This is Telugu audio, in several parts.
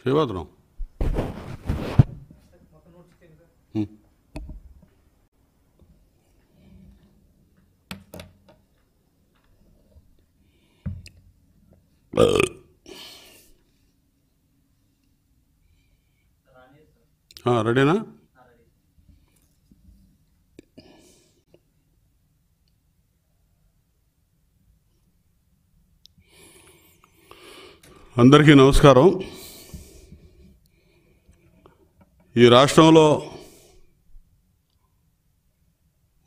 శ్రీవాదరావు hmm. రెడీనా అందరికీ నమస్కారం ఈ రాష్ట్రంలో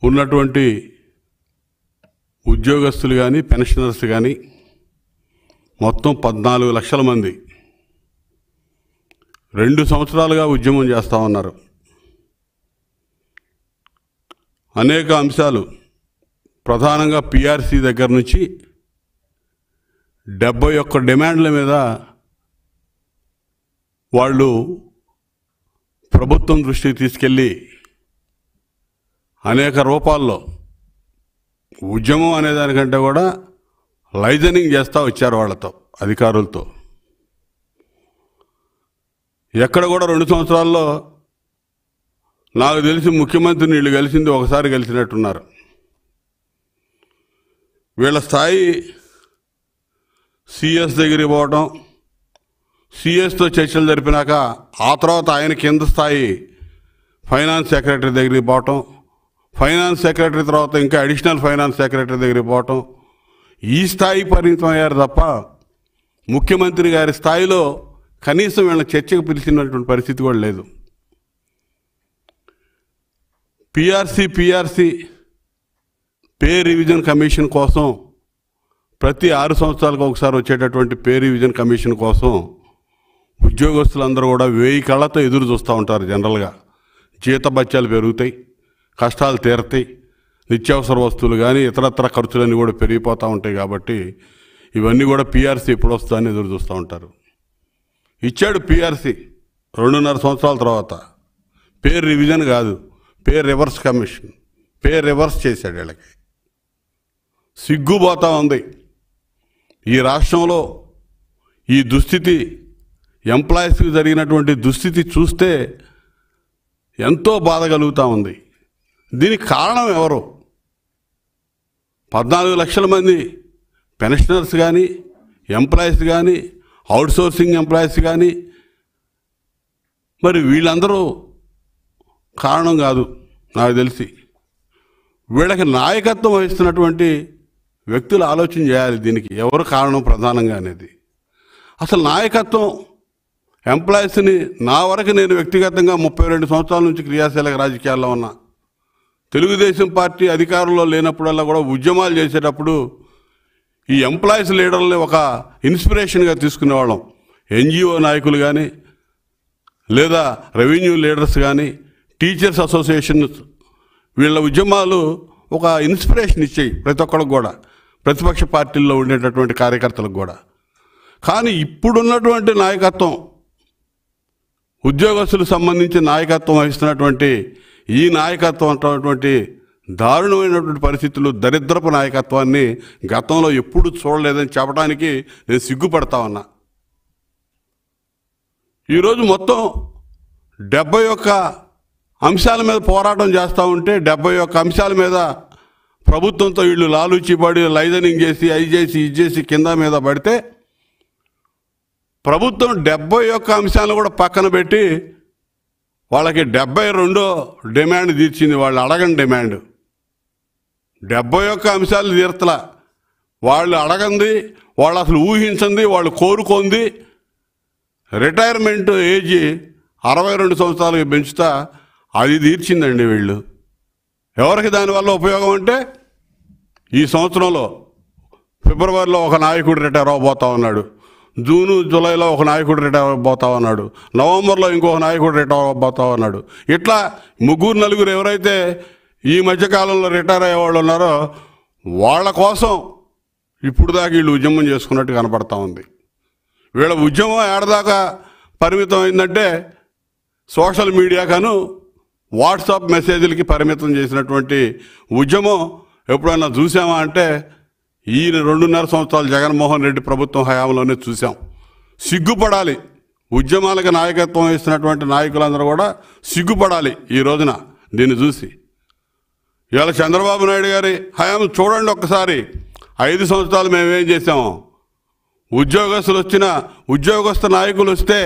ఉన్నటువంటి ఉద్యోగస్తులు కానీ పెన్షనర్స్ కానీ మొత్తం పద్నాలుగు లక్షల మంది రెండు సంవత్సరాలుగా ఉద్యమం చేస్తూ ఉన్నారు అనేక అంశాలు ప్రధానంగా పిఆర్సీ దగ్గర నుంచి డెబ్బై ఒక్క డిమాండ్ల మీద వాళ్ళు ప్రభుత్వం దృష్టికి తీసుకెళ్ళి అనేక రూపాల్లో ఉద్యమం అనేదానికంటే కూడా లైజనింగ్ చేస్తూ వచ్చారు వాళ్ళతో అధికారులతో ఎక్కడ కూడా రెండు సంవత్సరాల్లో నాకు తెలిసి ముఖ్యమంత్రి నీళ్ళు కలిసింది ఒకసారి కలిసినట్టున్నారు వీళ్ళ స్థాయి సిఎస్ దగ్గరికి పోవటం సిఎస్తో చర్చలు జరిపినాక ఆ తర్వాత ఆయన కింద స్థాయి ఫైనాన్స్ సెక్రటరీ దగ్గరికి పోవటం ఫైనాన్స్ సెక్రటరీ తర్వాత ఇంకా అడిషనల్ ఫైనాన్స్ సెక్రటరీ దగ్గరికి పోవటం ఈ స్థాయి పరిమితం అయ్యారు తప్ప ముఖ్యమంత్రి గారి స్థాయిలో కనీసం వీళ్ళని చర్చకు పిలిచినటువంటి పరిస్థితి కూడా లేదు PRC PRC pay revision commission కోసం ప్రతి ఆరు సంవత్సరాలకు ఒకసారి వచ్చేటటువంటి పే రివిజన్ కమిషన్ కోసం ఉద్యోగస్తులందరూ కూడా వెయ్యి కళ్ళతో ఎదురు చూస్తూ ఉంటారు జనరల్గా జీతభత్యాలు పెరుగుతాయి కష్టాలు తీరతాయి నిత్యావసర వస్తువులు కానీ ఇతరత్ర ఖర్చులన్నీ కూడా పెరిగిపోతూ ఉంటాయి కాబట్టి ఇవన్నీ కూడా పీఆర్సీ ఎప్పుడు వస్తుందని ఎదురు చూస్తూ ఉంటారు ఇచ్చాడు పీఆర్సీ రెండున్నర సంవత్సరాల తర్వాత పేరు రివిజన్ కాదు పేరు రివర్స్ కమిషన్ పేరు రివర్స్ చేశాడు వీళ్ళకి సిగ్గుబోతా ఉంది ఈ రాష్ట్రంలో ఈ దుస్థితి ఎంప్లాయీస్కి జరిగినటువంటి దుస్థితి చూస్తే ఎంతో బాధ కలుగుతూ ఉంది దీనికి కారణం ఎవరు పద్నాలుగు లక్షల మంది పెన్షనర్స్ కానీ ఎంప్లాయీస్ కానీ అవుట్సోర్సింగ్ ఎంప్లాయీస్ కానీ మరి వీళ్ళందరూ కారణం కాదు నాకు తెలిసి వీళ్ళకి నాయకత్వం వహిస్తున్నటువంటి వ్యక్తులు ఆలోచన చేయాలి దీనికి ఎవరు కారణం ప్రధానంగా అనేది అసలు నాయకత్వం ఎంప్లాయీస్ని నా వరకు నేను వ్యక్తిగతంగా ముప్పై రెండు సంవత్సరాల నుంచి క్రియాశీలక రాజకీయాల్లో ఉన్నా తెలుగుదేశం పార్టీ అధికారంలో లేనప్పుడల్లా కూడా ఉద్యమాలు చేసేటప్పుడు ఈ ఎంప్లాయీస్ లీడర్ని ఒక ఇన్స్పిరేషన్గా తీసుకునేవాళ్ళం ఎన్జిఓ నాయకులు కానీ లేదా రెవెన్యూ లీడర్స్ కానీ టీచర్స్ అసోసియేషన్ వీళ్ళ ఉద్యమాలు ఒక ఇన్స్పిరేషన్ ఇచ్చాయి ప్రతి ఒక్కరికి కూడా ప్రతిపక్ష పార్టీల్లో ఉండేటటువంటి కార్యకర్తలకు కూడా కానీ ఇప్పుడున్నటువంటి నాయకత్వం ఉద్యోగస్తులకు సంబంధించి నాయకత్వం వహిస్తున్నటువంటి ఈ నాయకత్వం అంటున్నటువంటి దారుణమైనటువంటి పరిస్థితులు దరిద్రపు నాయకత్వాన్ని గతంలో ఎప్పుడు చూడలేదని చెప్పడానికి నేను సిగ్గుపడతా ఉన్నా ఈరోజు మొత్తం డెబ్బై ఒక్క అంశాల మీద పోరాటం చేస్తూ ఉంటే డెబ్బై ఒక్క అంశాల మీద ప్రభుత్వంతో వీళ్ళు లాలూచిపడి లైజనింగ్ చేసి అవి చేసి ఇది చేసి కింద మీద పడితే ప్రభుత్వం డెబ్బై ఒక్క అంశాలను కూడా పక్కన పెట్టి వాళ్ళకి డెబ్బై రెండో డిమాండ్ తీర్చింది వాళ్ళు అడగని డిమాండ్ డెబ్బై ఒక్క అంశాలు తీర్తలా వాళ్ళు అడగంది వాళ్ళు అసలు ఊహించింది వాళ్ళు కోరుకుంది రిటైర్మెంట్ ఏజ్ అరవై రెండు సంవత్సరాలకి పెంచుతా అది తీర్చిందండి వీళ్ళు ఎవరికి దానివల్ల ఉపయోగం అంటే ఈ సంవత్సరంలో ఫిబ్రవరిలో ఒక నాయకుడు రిటైర్ అవబోతా ఉన్నాడు జూను జూలైలో ఒక నాయకుడు రిటైర్ అవ్వబోతావు అన్నాడు నవంబర్లో ఇంకొక నాయకుడు రిటైర్ అవ్వబోతావు అన్నాడు ఇట్లా ముగ్గురు నలుగురు ఎవరైతే ఈ మధ్యకాలంలో రిటైర్ అయ్యేవాళ్ళు ఉన్నారో వాళ్ళ కోసం ఇప్పుడు దాకా వీళ్ళు ఉద్యమం చేసుకున్నట్టు కనపడతా ఉంది వీళ్ళ ఉద్యమం ఏడదాకా పరిమితం అయిందంటే సోషల్ మీడియా కాను వాట్సాప్ మెసేజ్లకి పరిమితం చేసినటువంటి ఉద్యమం ఎప్పుడైనా చూసామా అంటే ఈ రెండున్నర సంవత్సరాలు జగన్మోహన్ రెడ్డి ప్రభుత్వం హయాంలోనే చూసాం సిగ్గుపడాలి ఉద్యమాలకు నాయకత్వం ఇస్తున్నటువంటి నాయకులందరూ కూడా సిగ్గుపడాలి ఈ రోజున దీన్ని చూసి ఇవాళ చంద్రబాబు నాయుడు గారి హయాం చూడండి ఒక్కసారి ఐదు సంవత్సరాలు మేమేం చేసాము ఉద్యోగస్తులు వచ్చిన ఉద్యోగస్తు నాయకులు వస్తే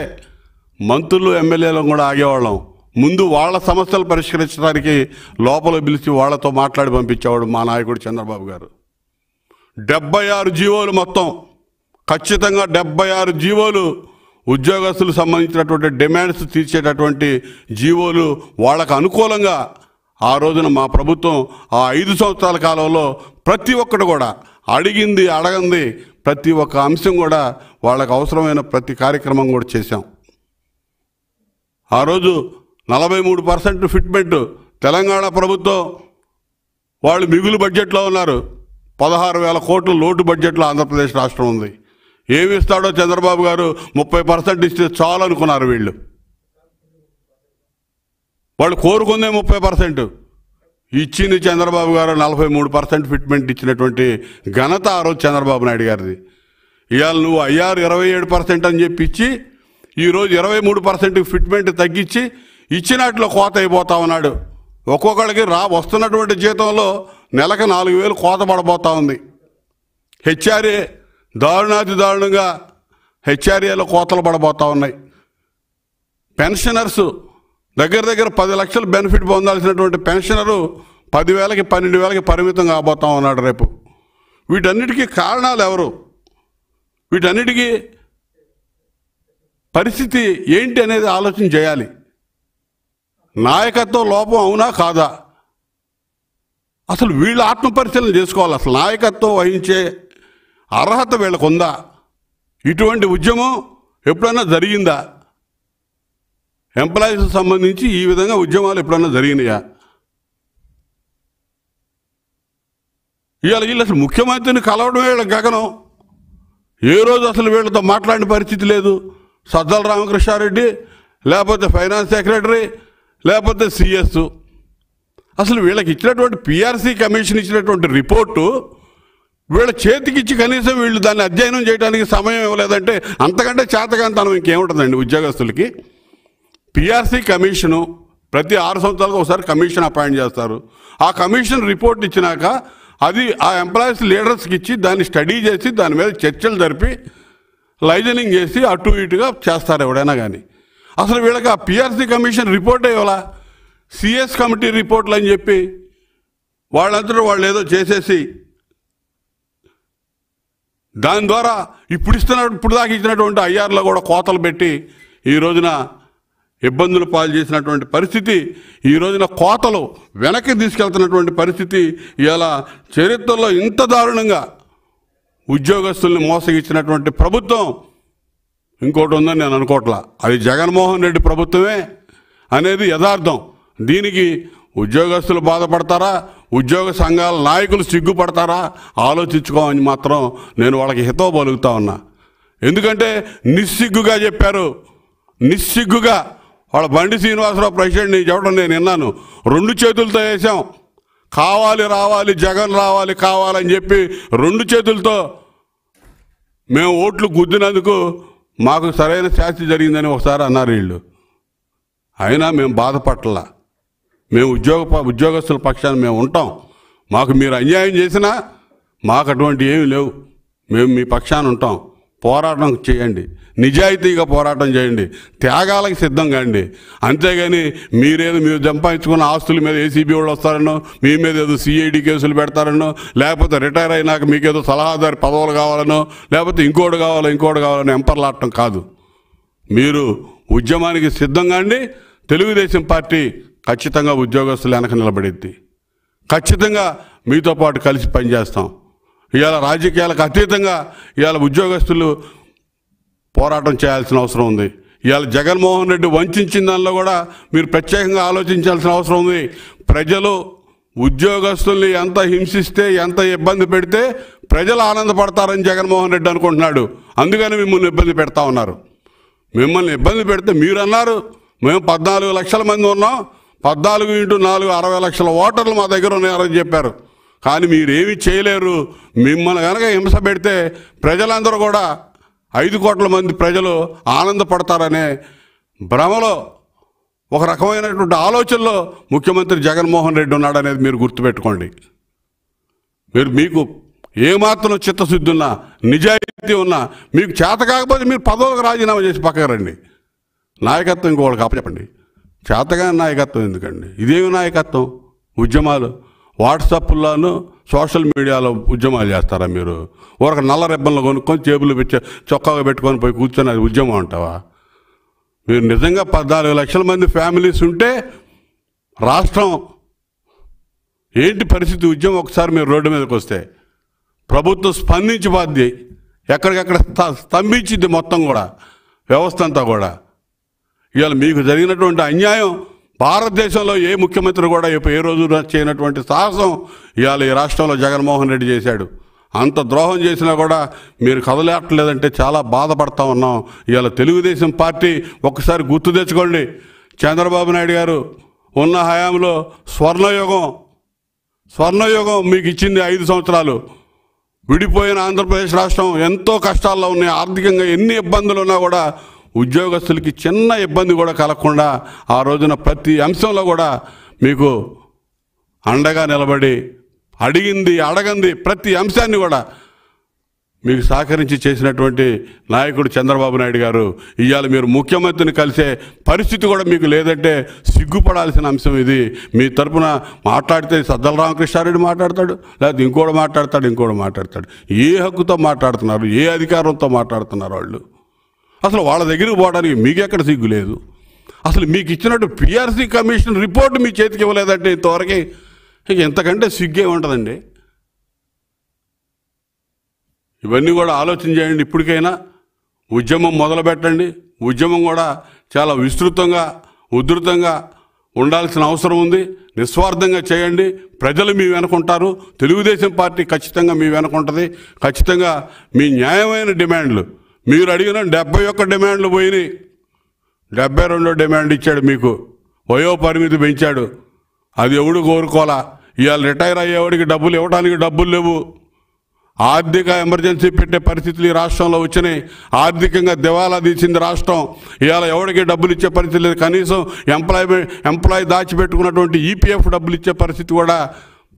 మంత్రులు ఎమ్మెల్యేలను కూడా ఆగేవాళ్ళం ముందు వాళ్ళ సమస్యలు పరిష్కరించడానికి లోపల పిలిచి వాళ్ళతో మాట్లాడి పంపించేవాడు మా నాయకుడు చంద్రబాబు గారు డెబ్బై ఆరు జీవోలు మొత్తం ఖచ్చితంగా డెబ్బై ఆరు జీవోలు ఉద్యోగస్తులకు సంబంధించినటువంటి డిమాండ్స్ తీర్చేటటువంటి జీవోలు వాళ్ళకు అనుకూలంగా ఆ రోజున మా ప్రభుత్వం ఆ ఐదు సంవత్సరాల కాలంలో ప్రతి ఒక్కటి కూడా అడిగింది అడగంది ప్రతి ఒక్క అంశం కూడా వాళ్ళకు అవసరమైన ప్రతి కార్యక్రమం కూడా చేశాం ఆ రోజు నలభై మూడు పర్సెంట్ ఫిట్మెంట్ తెలంగాణ ప్రభుత్వం వాళ్ళు మిగులు బడ్జెట్లో ఉన్నారు పదహారు వేల కోట్లు లోటు బడ్జెట్లో ఆంధ్రప్రదేశ్ రాష్ట్రం ఉంది ఏమి ఇస్తాడో చంద్రబాబు గారు ముప్పై పర్సెంట్ ఇస్తే చాలు అనుకున్నారు వీళ్ళు వాళ్ళు కోరుకుందే ముప్పై పర్సెంట్ ఇచ్చింది చంద్రబాబు గారు నలభై మూడు పర్సెంట్ ఫిట్మెంట్ ఇచ్చినటువంటి ఘనత ఆ రోజు చంద్రబాబు నాయుడు గారిది ఇవాళ నువ్వు అయ్యారు ఇరవై ఏడు పర్సెంట్ అని చెప్పి ఇచ్చి ఈరోజు ఇరవై మూడు పర్సెంట్ ఫిట్మెంట్ తగ్గించి ఇచ్చినట్లు కోత అయిపోతా ఉన్నాడు ఒక్కొక్కడికి రా వస్తున్నటువంటి జీతంలో నెలకు నాలుగు వేలు కోత పడబోతా ఉంది హెచ్ఆర్ఏ దారుణాది దారుణంగా హెచ్ఆర్ఏలో కోతలు పడబోతా ఉన్నాయి పెన్షనర్స్ దగ్గర దగ్గర పది లక్షలు బెనిఫిట్ పొందాల్సినటువంటి పెన్షనరు పదివేలకి పన్నెండు వేలకి పరిమితం కాబోతా ఉన్నాడు రేపు వీటన్నిటికీ కారణాలు ఎవరు వీటన్నిటికీ పరిస్థితి ఏంటి అనేది ఆలోచన చేయాలి నాయకత్వ లోపం అవునా కాదా అసలు వీళ్ళు ఆత్మపరిశీలన చేసుకోవాలి అసలు నాయకత్వం వహించే అర్హత వీళ్ళకు ఉందా ఇటువంటి ఉద్యమం ఎప్పుడైనా జరిగిందా ఎంప్లాయీస్ సంబంధించి ఈ విధంగా ఉద్యమాలు ఎప్పుడైనా జరిగినాయా ఇవాళ వీళ్ళు అసలు ముఖ్యమంత్రిని కలవడమే వీళ్ళ గగనం ఏ రోజు అసలు వీళ్ళతో మాట్లాడిన పరిస్థితి లేదు సజ్జల రామకృష్ణారెడ్డి లేకపోతే ఫైనాన్స్ సెక్రటరీ లేకపోతే సిఎస్ అసలు వీళ్ళకి ఇచ్చినటువంటి పిఆర్సీ కమిషన్ ఇచ్చినటువంటి రిపోర్టు వీళ్ళ చేతికిచ్చి కనీసం వీళ్ళు దాన్ని అధ్యయనం చేయడానికి సమయం ఇవ్వలేదంటే అంతకంటే చేతకంతనం ఇంకేముంటుందండి ఉద్యోగస్తులకి పిఆర్సీ కమిషను ప్రతి ఆరు సంవత్సరాలకు ఒకసారి కమిషన్ అపాయింట్ చేస్తారు ఆ కమిషన్ రిపోర్ట్ ఇచ్చినాక అది ఆ ఎంప్లాయీస్ లీడర్స్కి ఇచ్చి దాన్ని స్టడీ చేసి దాని మీద చర్చలు జరిపి లైజనింగ్ చేసి అటు ఇటుగా చేస్తారు ఎవడైనా కానీ అసలు వీళ్ళకి ఆ పిఆర్సీ కమిషన్ రిపోర్టే ఇవ్వాలా సిఎస్ కమిటీ రిపోర్ట్లు అని చెప్పి వాళ్ళందరూ వాళ్ళు ఏదో చేసేసి దాని ద్వారా ఇప్పుడు ఇస్తున్న ఇప్పుడు దాకా ఇచ్చినటువంటి ఐఆర్లో కూడా కోతలు పెట్టి ఈ రోజున ఇబ్బందులు పాలు చేసినటువంటి పరిస్థితి ఈ రోజున కోతలు వెనక్కి తీసుకెళ్తున్నటువంటి పరిస్థితి ఇలా చరిత్రలో ఇంత దారుణంగా ఉద్యోగస్తుల్ని మోసగించినటువంటి ప్రభుత్వం ఇంకోటి ఉందని నేను అనుకోవట్లా అది జగన్మోహన్ రెడ్డి ప్రభుత్వమే అనేది యథార్థం దీనికి ఉద్యోగస్తులు బాధపడతారా ఉద్యోగ సంఘాల నాయకులు సిగ్గుపడతారా ఆలోచించుకోమని మాత్రం నేను వాళ్ళకి హితో పలుకుతా ఉన్నా ఎందుకంటే నిస్సిగ్గుగా చెప్పారు నిస్సిగ్గుగా వాళ్ళ బండి శ్రీనివాసరావు ప్రెసిడెంట్ని చెప్పడం నేను విన్నాను రెండు చేతులతో వేసాం కావాలి రావాలి జగన్ రావాలి కావాలని చెప్పి రెండు చేతులతో మేము ఓట్లు గుద్దినందుకు మాకు సరైన శాస్తి జరిగిందని ఒకసారి అన్నారు వీళ్ళు అయినా మేము బాధపట్టలా మేము ఉద్యోగ ఉద్యోగస్తుల పక్షాన్ని మేము ఉంటాం మాకు మీరు అన్యాయం చేసినా మాకు అటువంటి ఏమి లేవు మేము మీ పక్షాన్ని ఉంటాం పోరాటం చేయండి నిజాయితీగా పోరాటం చేయండి త్యాగాలకు సిద్ధం కాండి అంతేగాని మీరేదో మీరు సంపాదించుకున్న ఆస్తుల మీద ఏసీబీ వాళ్ళు వస్తారనో మీ మీద ఏదో సిఐడి కేసులు పెడతారనో లేకపోతే రిటైర్ అయినాక మీకేదో సలహాదారి పదవులు కావాలనో లేకపోతే ఇంకోటి కావాలో ఇంకోటి కావాలని ఎంపర్లాడటం కాదు మీరు ఉద్యమానికి సిద్ధంగా అండి తెలుగుదేశం పార్టీ ఖచ్చితంగా ఉద్యోగస్తులు వెనక నిలబడిద్ది ఖచ్చితంగా మీతో పాటు కలిసి పనిచేస్తాం ఇవాళ రాజకీయాలకు అతీతంగా ఇవాళ ఉద్యోగస్తులు పోరాటం చేయాల్సిన అవసరం ఉంది ఇవాళ జగన్మోహన్ రెడ్డి వంచిన దానిలో కూడా మీరు ప్రత్యేకంగా ఆలోచించాల్సిన అవసరం ఉంది ప్రజలు ఉద్యోగస్తుల్ని ఎంత హింసిస్తే ఎంత ఇబ్బంది పెడితే ప్రజలు ఆనందపడతారని జగన్మోహన్ రెడ్డి అనుకుంటున్నాడు అందుకని మిమ్మల్ని ఇబ్బంది పెడతా ఉన్నారు మిమ్మల్ని ఇబ్బంది పెడితే మీరు అన్నారు మేము పద్నాలుగు లక్షల మంది ఉన్నాం పద్నాలుగు ఇంటూ నాలుగు అరవై లక్షల ఓటర్లు మా దగ్గర ఉన్నారని చెప్పారు కానీ మీరేమి చేయలేరు మిమ్మల్ని కనుక హింస పెడితే ప్రజలందరూ కూడా ఐదు కోట్ల మంది ప్రజలు ఆనందపడతారనే భ్రమలో ఒక రకమైనటువంటి ఆలోచనలో ముఖ్యమంత్రి జగన్మోహన్ రెడ్డి ఉన్నాడనేది మీరు గుర్తుపెట్టుకోండి మీరు మీకు ఏమాత్రం చిత్తశుద్ధి ఉన్నా నిజాయితీ ఉన్నా మీకు చేత కాకపోతే మీరు పదవులకు రాజీనామా చేసి పక్కకు రండి నాయకత్వం ఇంకోళ్ళకి చెప్పండి చేతగా నాయకత్వం ఎందుకండి ఇదేమి నాయకత్వం ఉద్యమాలు వాట్సాప్లోను సోషల్ మీడియాలో ఉద్యమాలు చేస్తారా మీరు ఒక నల్ల రెబ్బన్లు కొనుక్కొని చేబులు పెట్టి చొక్కాగా పెట్టుకొని పోయి కూర్చొని అది ఉద్యమం అంటావా మీరు నిజంగా పద్నాలుగు లక్షల మంది ఫ్యామిలీస్ ఉంటే రాష్ట్రం ఏంటి పరిస్థితి ఉద్యమం ఒకసారి మీరు రోడ్డు మీదకి వస్తే ప్రభుత్వం స్పందించి బాధ్య ఎక్కడికక్కడ స్తంభించింది మొత్తం కూడా వ్యవస్థ అంతా కూడా ఇవాళ మీకు జరిగినటువంటి అన్యాయం భారతదేశంలో ఏ ముఖ్యమంత్రి కూడా ఏ రోజు చేయనటువంటి సాహసం ఇవాళ ఈ రాష్ట్రంలో జగన్మోహన్ రెడ్డి చేశాడు అంత ద్రోహం చేసినా కూడా మీరు కదలేట్లేదంటే చాలా బాధపడతా ఉన్నాం ఇవాళ తెలుగుదేశం పార్టీ ఒక్కసారి గుర్తు తెచ్చుకోండి చంద్రబాబు నాయుడు గారు ఉన్న హయాంలో స్వర్ణయుగం స్వర్ణయుగం మీకు ఇచ్చింది ఐదు సంవత్సరాలు విడిపోయిన ఆంధ్రప్రదేశ్ రాష్ట్రం ఎంతో కష్టాల్లో ఉన్నాయి ఆర్థికంగా ఎన్ని ఇబ్బందులు ఉన్నా కూడా ఉద్యోగస్తులకి చిన్న ఇబ్బంది కూడా కలగకుండా ఆ రోజున ప్రతి అంశంలో కూడా మీకు అండగా నిలబడి అడిగింది అడగంది ప్రతి అంశాన్ని కూడా మీకు సహకరించి చేసినటువంటి నాయకుడు చంద్రబాబు నాయుడు గారు ఇవాళ మీరు ముఖ్యమంత్రిని కలిసే పరిస్థితి కూడా మీకు లేదంటే సిగ్గుపడాల్సిన అంశం ఇది మీ తరపున మాట్లాడితే సద్దల రామకృష్ణారెడ్డి మాట్లాడతాడు లేకపోతే ఇంకోటి మాట్లాడతాడు ఇంకోటి మాట్లాడతాడు ఏ హక్కుతో మాట్లాడుతున్నారు ఏ అధికారంతో మాట్లాడుతున్నారు వాళ్ళు అసలు వాళ్ళ దగ్గరికి పోవడానికి మీకెక్కడ సిగ్గు లేదు అసలు మీకు ఇచ్చినట్టు పిఆర్సీ కమిషన్ రిపోర్ట్ మీ చేతికి ఇవ్వలేదంటే ఇంతవరకు ఇక ఎంతకంటే సిగ్గే ఉంటుందండి ఇవన్నీ కూడా ఆలోచన చేయండి ఇప్పటికైనా ఉద్యమం మొదలుపెట్టండి ఉద్యమం కూడా చాలా విస్తృతంగా ఉధృతంగా ఉండాల్సిన అవసరం ఉంది నిస్వార్థంగా చేయండి ప్రజలు మీ వెనుకుంటారు తెలుగుదేశం పార్టీ ఖచ్చితంగా మీ వెనుకుంటుంది ఖచ్చితంగా మీ న్యాయమైన డిమాండ్లు మీరు అడిగిన డెబ్బై ఒక్క డిమాండ్లు పోయినాయి డెబ్బై రెండో డిమాండ్ ఇచ్చాడు మీకు వయో పరిమితి పెంచాడు అది ఎవడు కోరుకోవాలా ఇవాళ రిటైర్ అయ్యేవాడికి డబ్బులు ఇవ్వడానికి డబ్బులు లేవు ఆర్థిక ఎమర్జెన్సీ పెట్టే పరిస్థితులు ఈ రాష్ట్రంలో వచ్చినాయి ఆర్థికంగా దివాలా తీసింది రాష్ట్రం ఇవాళ ఎవరికి డబ్బులు ఇచ్చే పరిస్థితి లేదు కనీసం ఎంప్లాయ్ ఎంప్లాయీ దాచిపెట్టుకున్నటువంటి ఈపీఎఫ్ డబ్బులు ఇచ్చే పరిస్థితి కూడా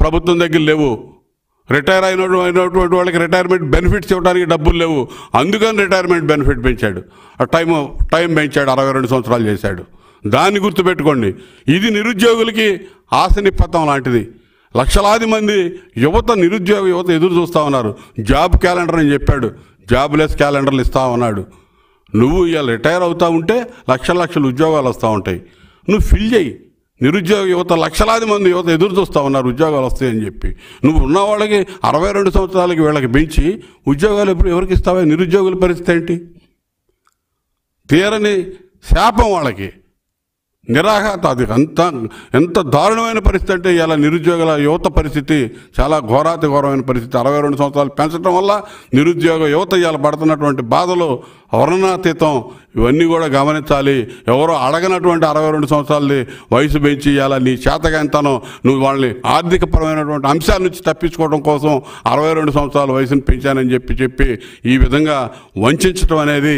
ప్రభుత్వం దగ్గర లేవు రిటైర్ అయిన అయినటువంటి వాళ్ళకి రిటైర్మెంట్ బెనిఫిట్స్ ఇవ్వడానికి డబ్బులు లేవు అందుకని రిటైర్మెంట్ బెనిఫిట్ పెంచాడు ఆ టైం టైం పెంచాడు అరవై రెండు సంవత్సరాలు చేశాడు దాన్ని గుర్తుపెట్టుకోండి ఇది నిరుద్యోగులకి ఆశనిపథం లాంటిది లక్షలాది మంది యువత నిరుద్యోగ యువత ఎదురు చూస్తూ ఉన్నారు జాబ్ క్యాలెండర్ అని చెప్పాడు జాబ్లెస్ క్యాలెండర్లు ఇస్తా ఉన్నాడు నువ్వు ఇలా రిటైర్ అవుతూ ఉంటే లక్షల లక్షల ఉద్యోగాలు వస్తూ ఉంటాయి నువ్వు ఫిల్ చేయి నిరుద్యోగ యువత లక్షలాది మంది యువత ఎదురు చూస్తూ ఉన్నారు ఉద్యోగాలు వస్తాయని చెప్పి నువ్వు ఉన్న వాళ్ళకి అరవై రెండు సంవత్సరాలకి వీళ్ళకి పెంచి ఉద్యోగాలు ఎప్పుడు ఎవరికి ఇస్తావా నిరుద్యోగుల పరిస్థితి ఏంటి తీరని శాపం వాళ్ళకి నిరాఘాత అది అంత ఎంత దారుణమైన పరిస్థితి అంటే ఇలా నిరుద్యోగుల యువత పరిస్థితి చాలా ఘోరాతి ఘోరమైన పరిస్థితి అరవై రెండు సంవత్సరాలు పెంచడం వల్ల నిరుద్యోగ యువత ఇలా పడుతున్నటువంటి బాధలు వర్ణనాతీతం ఇవన్నీ కూడా గమనించాలి ఎవరో అడగనటువంటి అరవై రెండు సంవత్సరాలది వయసు పెంచి ఇలా నీ చేతగాంతనం నువ్వు వాళ్ళని ఆర్థికపరమైనటువంటి అంశాల నుంచి తప్పించుకోవడం కోసం అరవై రెండు సంవత్సరాల వయసును పెంచానని చెప్పి చెప్పి ఈ విధంగా వంచడం అనేది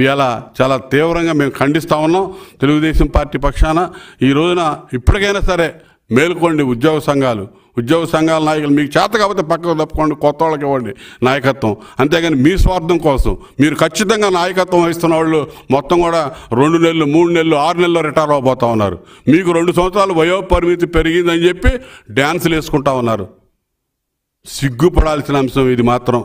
ఇవాళ చాలా తీవ్రంగా మేము ఖండిస్తూ ఉన్నాం తెలుగుదేశం పార్టీ పక్షాన ఈ రోజున ఇప్పటికైనా సరే మేలుకోండి ఉద్యోగ సంఘాలు ఉద్యోగ సంఘాల నాయకులు మీకు చేత కాబట్టి పక్కకు తప్పుకోండి కొత్త వాళ్ళకి ఇవ్వండి నాయకత్వం అంతేగాని మీ స్వార్థం కోసం మీరు ఖచ్చితంగా నాయకత్వం వహిస్తున్న వాళ్ళు మొత్తం కూడా రెండు నెలలు మూడు నెలలు ఆరు నెలలు రిటైర్ అవబోతూ ఉన్నారు మీకు రెండు సంవత్సరాలు వయో పరిమితి పెరిగిందని చెప్పి డ్యాన్సులు వేసుకుంటా ఉన్నారు సిగ్గుపడాల్సిన అంశం ఇది మాత్రం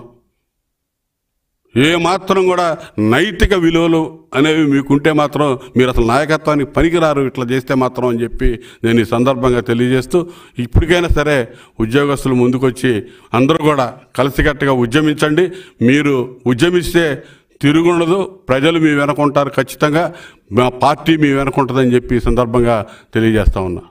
ఏమాత్రం కూడా నైతిక విలువలు అనేవి మీకుంటే మాత్రం మీరు అసలు నాయకత్వానికి పనికిరారు ఇట్లా చేస్తే మాత్రం అని చెప్పి నేను ఈ సందర్భంగా తెలియజేస్తూ ఇప్పటికైనా సరే ఉద్యోగస్తులు ముందుకొచ్చి అందరూ కూడా కలిసికట్టుగా ఉద్యమించండి మీరు ఉద్యమిస్తే తిరుగుండదు ప్రజలు మీ వెనకుంటారు ఖచ్చితంగా మా పార్టీ మీ వెనకుంటుందని చెప్పి ఈ సందర్భంగా తెలియజేస్తా ఉన్నా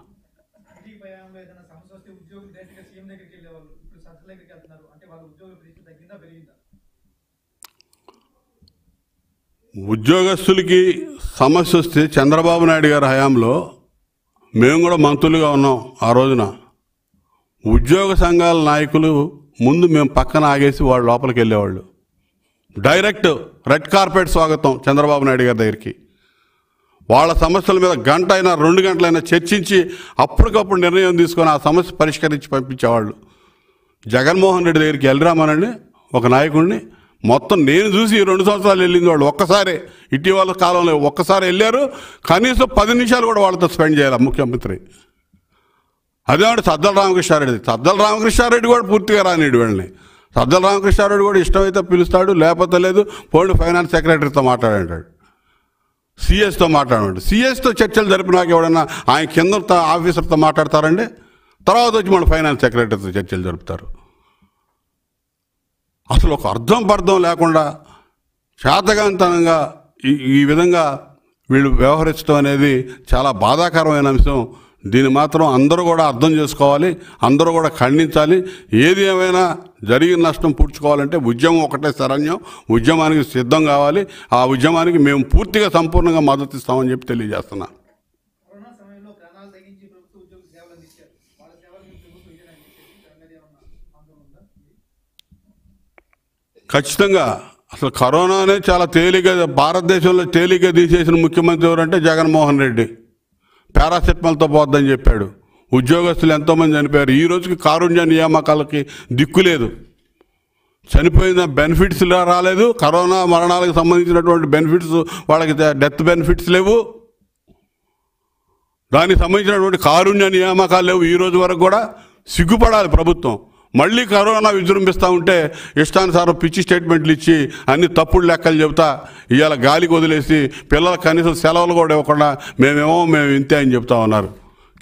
ఉద్యోగస్తులకి సమస్య వస్తే చంద్రబాబు నాయుడు గారి హయాంలో మేము కూడా మంత్రులుగా ఉన్నాం ఆ రోజున ఉద్యోగ సంఘాల నాయకులు ముందు మేము పక్కన ఆగేసి వాళ్ళు లోపలికి వెళ్ళేవాళ్ళు డైరెక్ట్ రెడ్ కార్పెట్ స్వాగతం చంద్రబాబు నాయుడు గారి దగ్గరికి వాళ్ళ సమస్యల మీద గంట అయినా రెండు గంటలైనా చర్చించి అప్పటికప్పుడు నిర్ణయం తీసుకొని ఆ సమస్య పరిష్కరించి పంపించేవాళ్ళు జగన్మోహన్ రెడ్డి దగ్గరికి వెళ్ళరామానండి ఒక నాయకుడిని మొత్తం నేను చూసి రెండు సంవత్సరాలు వెళ్ళింది వాళ్ళు ఒక్కసారే ఇటీవల కాలంలో ఒక్కసారి వెళ్ళారు కనీసం పది నిమిషాలు కూడా వాళ్ళతో స్పెండ్ చేయాలి ముఖ్యమంత్రి అదేవాడు సద్దల రామకృష్ణారెడ్డి సద్దల రామకృష్ణారెడ్డి కూడా పూర్తిగా రానిడు వీళ్ళని సద్దల రామకృష్ణారెడ్డి కూడా ఇష్టమైతే పిలుస్తాడు లేకపోతే లేదు పోల్డ్ ఫైనాన్స్ సెక్రటరీతో మాట్లాడాడు సిఎస్తో మాట్లాడండి సిఎస్తో చర్చలు జరిపినాక ఎవడన్నా ఆయన కింద ఆఫీసర్తో మాట్లాడతారండి తర్వాత వచ్చి మన ఫైనాన్స్ సెక్రటరీతో చర్చలు జరుపుతారు అసలు ఒక అర్థం పర్థం లేకుండా శాతకాంతనంగా ఈ విధంగా వీళ్ళు వ్యవహరించడం అనేది చాలా బాధాకరమైన అంశం దీన్ని మాత్రం అందరూ కూడా అర్థం చేసుకోవాలి అందరూ కూడా ఖండించాలి ఏది ఏమైనా జరిగిన నష్టం పూడ్చుకోవాలంటే ఉద్యమం ఒకటే శరణ్యం ఉద్యమానికి సిద్ధం కావాలి ఆ ఉద్యమానికి మేము పూర్తిగా సంపూర్ణంగా మద్దతు ఇస్తామని చెప్పి తెలియజేస్తున్నా ఖచ్చితంగా అసలు కరోనానే చాలా తేలిక భారతదేశంలో తేలిక తీసేసిన ముఖ్యమంత్రి ఎవరంటే జగన్మోహన్ రెడ్డి పారాసెటమాల్తో పోద్దని చెప్పాడు ఉద్యోగస్తులు ఎంతోమంది చనిపోయారు ఈ రోజుకి కారుణ్య నియామకాలకి దిక్కు లేదు చనిపోయిన బెనిఫిట్స్ రాలేదు కరోనా మరణాలకు సంబంధించినటువంటి బెనిఫిట్స్ వాళ్ళకి డెత్ బెనిఫిట్స్ లేవు దానికి సంబంధించినటువంటి కారుణ్య నియామకాలు లేవు ఈ రోజు వరకు కూడా సిగ్గుపడాలి ప్రభుత్వం మళ్ళీ కరోనా విజృంభిస్తూ ఉంటే ఇష్టానుసారం పిచ్చి స్టేట్మెంట్లు ఇచ్చి అన్ని తప్పుడు లెక్కలు చెబుతా ఇవాళ గాలికి వదిలేసి పిల్లలకు కనీసం సెలవులు కూడా ఇవ్వకుండా మేమేమో మేము ఇంతే అని చెప్తా ఉన్నారు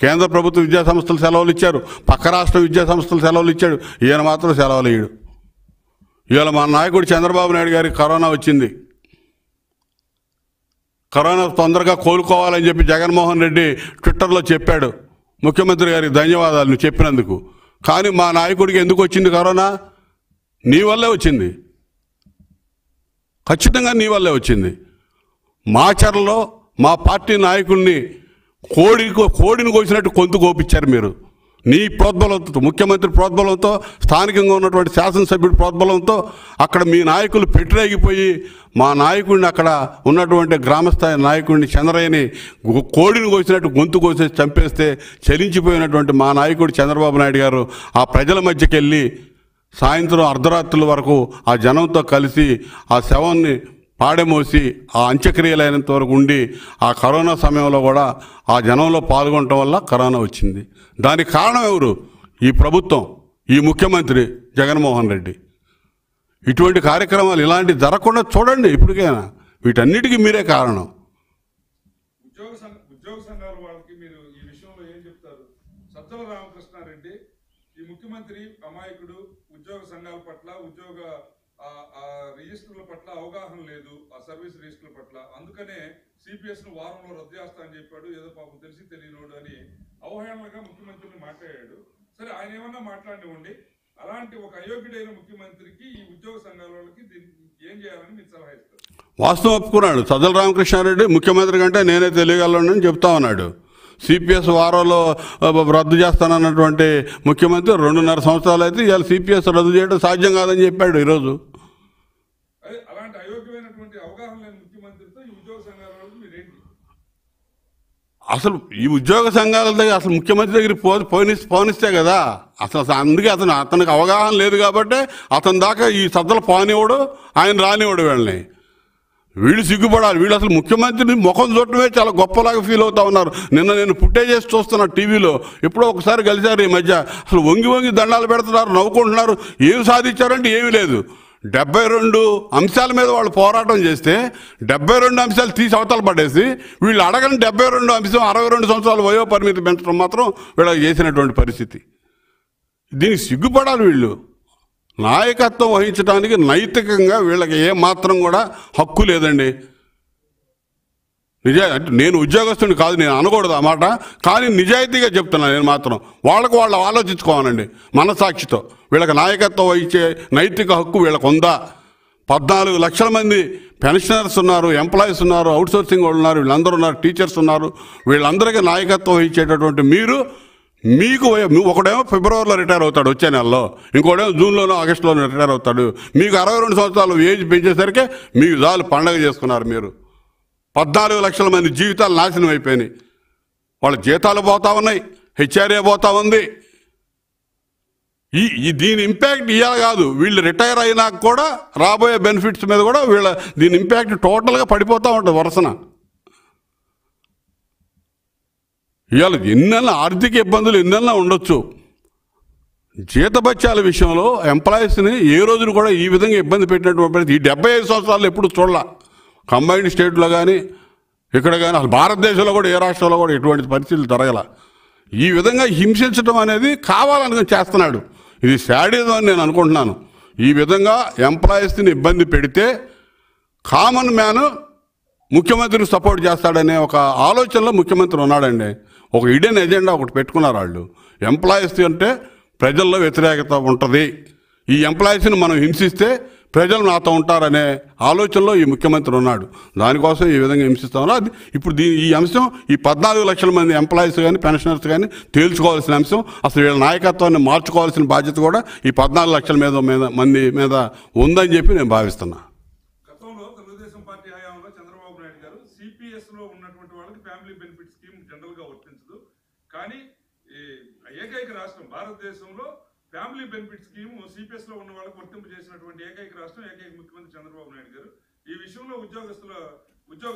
కేంద్ర ప్రభుత్వ విద్యాసంస్థలు సెలవులు ఇచ్చారు పక్క రాష్ట్ర సంస్థలు సెలవులు ఇచ్చాడు ఈయన మాత్రం సెలవులు ఇయ్యడు ఇవాళ మా నాయకుడు చంద్రబాబు నాయుడు గారికి కరోనా వచ్చింది కరోనా తొందరగా కోలుకోవాలని చెప్పి జగన్మోహన్ రెడ్డి ట్విట్టర్లో చెప్పాడు ముఖ్యమంత్రి గారికి ధన్యవాదాలు చెప్పినందుకు కానీ మా నాయకుడికి ఎందుకు వచ్చింది కరోనా నీ వల్లే వచ్చింది ఖచ్చితంగా నీ వల్లే వచ్చింది మా చర్లలో మా పార్టీ నాయకుడిని కోడి కోడిని కోసినట్టు గోపించారు మీరు నీ ప్రోద్బలంతో ముఖ్యమంత్రి ప్రోద్బలంతో స్థానికంగా ఉన్నటువంటి శాసనసభ్యుడి ప్రోద్బలంతో అక్కడ మీ నాయకులు పెట్టిరేగిపోయి మా నాయకుడిని అక్కడ ఉన్నటువంటి గ్రామస్థాయి నాయకుడిని చంద్రయ్యని కోడిని కోసినట్టు గొంతు కోసి చంపేస్తే చలించిపోయినటువంటి మా నాయకుడు చంద్రబాబు నాయుడు గారు ఆ ప్రజల మధ్యకెళ్ళి సాయంత్రం అర్ధరాత్రుల వరకు ఆ జనంతో కలిసి ఆ శవాన్ని పాడెమోసి ఆ అంత్యక్రియలైనంత వరకు ఉండి ఆ కరోనా సమయంలో కూడా ఆ జనంలో పాల్గొనటం వల్ల కరోనా వచ్చింది దానికి కారణం ఎవరు ఈ ప్రభుత్వం ఈ ముఖ్యమంత్రి జగన్మోహన్ రెడ్డి ఇటువంటి కార్యక్రమాలు ఇలాంటివి జరగకుండా చూడండి ఇప్పటికైనా వీటన్నిటికీ మీరే కారణం అమాయకుడు ఉద్యోగ సంఘాల పట్ల ఉద్యోగ ఆ రిజిస్టర్ల పట్ల అవగాహన లేదు ఆ సర్వీస్ రిజిస్టర్ల పట్ల అందుకనే ను వారంలో రద్దు చేస్తా అని చెప్పాడు ఏదో పాపం తెలిసి తెలియనోడు అని అవహేళనగా ముఖ్యమంత్రిని మాట్లాడాడు సరే ఆయన ఏమన్నా మాట్లాడినివ్వండి అలాంటి ఒక అయోగ్యుడైన ముఖ్యమంత్రికి ఈ ఉద్యోగ సంఘాల వాళ్ళకి ఏం చేయాలని మీరు సలహా ఇస్తారు వాస్తవం ఒప్పుకున్నాడు సదల రామకృష్ణారెడ్డి ముఖ్యమంత్రి కంటే నేనే తెలియగలను చెప్తా ఉన్నాడు సిపిఎస్ వారంలో రద్దు చేస్తానన్నటువంటి ముఖ్యమంత్రి రెండున్నర సంవత్సరాలు అయితే ఇవాళ సిపిఎస్ రద్దు చేయడం సాధ్యం కాదని చెప్పాడు ఈరోజు అసలు ఈ ఉద్యోగ సంఘాల దగ్గర అసలు ముఖ్యమంత్రి దగ్గర పో పోని పోనిస్తే కదా అసలు అందుకే అతను అతనికి అవగాహన లేదు కాబట్టి అతని దాకా ఈ సద్దలు పోనివ్వడు ఆయన రానివ్వడు వీళ్ళని వీళ్ళు సిగ్గుపడాలి వీళ్ళు అసలు ముఖ్యమంత్రిని ముఖం చూడటమే చాలా గొప్పలాగా ఫీల్ అవుతా ఉన్నారు నిన్న నేను పుట్టే చేసి చూస్తున్నా టీవీలో ఎప్పుడో ఒకసారి కలిశారు ఈ మధ్య అసలు వంగి వంగి దండాలు పెడుతున్నారు నవ్వుకుంటున్నారు ఏం సాధించారంటే ఏమీ లేదు డెబ్బై రెండు అంశాల మీద వాళ్ళు పోరాటం చేస్తే డెబ్బై రెండు అంశాలు తీసి అవతల పడేసి వీళ్ళు అడగని డెబ్బై రెండు అంశం అరవై రెండు సంవత్సరాలు వయో పరిమితి పెంచడం మాత్రం వీళ్ళకి చేసినటువంటి పరిస్థితి దీనికి సిగ్గుపడాలి వీళ్ళు నాయకత్వం వహించడానికి నైతికంగా వీళ్ళకి ఏమాత్రం కూడా హక్కు లేదండి నిజా అంటే నేను ఉద్యోగస్తుని కాదు నేను అనకూడదు అన్నమాట కానీ నిజాయితీగా చెప్తున్నాను నేను మాత్రం వాళ్ళకు వాళ్ళు ఆలోచించుకోవాలండి మనసాక్షితో వీళ్ళకి నాయకత్వం వహించే నైతిక హక్కు వీళ్ళకు ఉందా పద్నాలుగు లక్షల మంది పెన్షనర్స్ ఉన్నారు ఎంప్లాయీస్ ఉన్నారు అవుట్సోర్సింగ్ వాళ్ళు ఉన్నారు వీళ్ళందరూ ఉన్నారు టీచర్స్ ఉన్నారు వీళ్ళందరికీ నాయకత్వం వహించేటటువంటి మీరు మీకు ఒకడేమో ఫిబ్రవరిలో రిటైర్ అవుతాడు వచ్చే నెలలో ఇంకోటేమో జూన్లోనో ఆగస్టులోనో రిటైర్ అవుతాడు మీకు అరవై రెండు సంవత్సరాలు ఏజ్ పెంచేసరికి మీకు చాలు పండగ చేసుకున్నారు మీరు పద్నాలుగు లక్షల మంది జీవితాలు నాశనం అయిపోయినాయి వాళ్ళ జీతాలు పోతా ఉన్నాయి హెచ్ఆర్ఏ పోతా ఉంది ఈ దీని ఇంపాక్ట్ ఇవాళ కాదు వీళ్ళు రిటైర్ అయినాక కూడా రాబోయే బెనిఫిట్స్ మీద కూడా వీళ్ళ దీని ఇంపాక్ట్ టోటల్గా పడిపోతూ ఉంటుంది వరుసన ఇవాళ ఎన్నెల ఆర్థిక ఇబ్బందులు ఎన్నెల్లా ఉండొచ్చు జీతభత్యాల విషయంలో ఎంప్లాయీస్ని ఏ రోజున కూడా ఈ విధంగా ఇబ్బంది పెట్టినటువంటి ఈ డెబ్బై ఐదు సంవత్సరాలు ఎప్పుడు చూడాల కంబైన్డ్ స్టేట్లో కానీ ఇక్కడ కానీ అసలు భారతదేశంలో కూడా ఏ రాష్ట్రంలో కూడా ఎటువంటి పరిస్థితులు జరగల ఈ విధంగా హింసించడం అనేది కావాలని చేస్తున్నాడు ఇది శాడిజం అని నేను అనుకుంటున్నాను ఈ విధంగా ఎంప్లాయీస్ని ఇబ్బంది పెడితే కామన్ మ్యాన్ ముఖ్యమంత్రిని సపోర్ట్ చేస్తాడనే ఒక ఆలోచనలో ముఖ్యమంత్రి ఉన్నాడండి ఒక ఇడెన్ ఎజెండా ఒకటి పెట్టుకున్నారు వాళ్ళు ఎంప్లాయీస్ అంటే ప్రజల్లో వ్యతిరేకత ఉంటుంది ఈ ఎంప్లాయీస్ని మనం హింసిస్తే ప్రజలు నాతో ఉంటారనే ఆలోచనలో ఈ ముఖ్యమంత్రి ఉన్నాడు దానికోసం ఈ విధంగా హింసిస్తామో అది ఇప్పుడు దీని ఈ అంశం ఈ పద్నాలుగు లక్షల మంది ఎంప్లాయీస్ కానీ పెన్షనర్స్ కానీ తేల్చుకోవాల్సిన అంశం అసలు వీళ్ళ నాయకత్వాన్ని మార్చుకోవాల్సిన బాధ్యత కూడా ఈ పద్నాలుగు లక్షల మీద మీద మంది మీద ఉందని చెప్పి నేను భావిస్తున్నాను ఫ్యామిలీ బెనిఫిట్ స్కీమ్ సిపిఎస్ లో ఉన్న వాళ్ళకు వర్తింపు చేసినటువంటి ఏకైక రాష్ట్రం ఏకైక ముఖ్యమంత్రి చంద్రబాబు నాయుడు గారు ఈ విషయంలో ఉద్యోగస్తుల ఉద్యోగ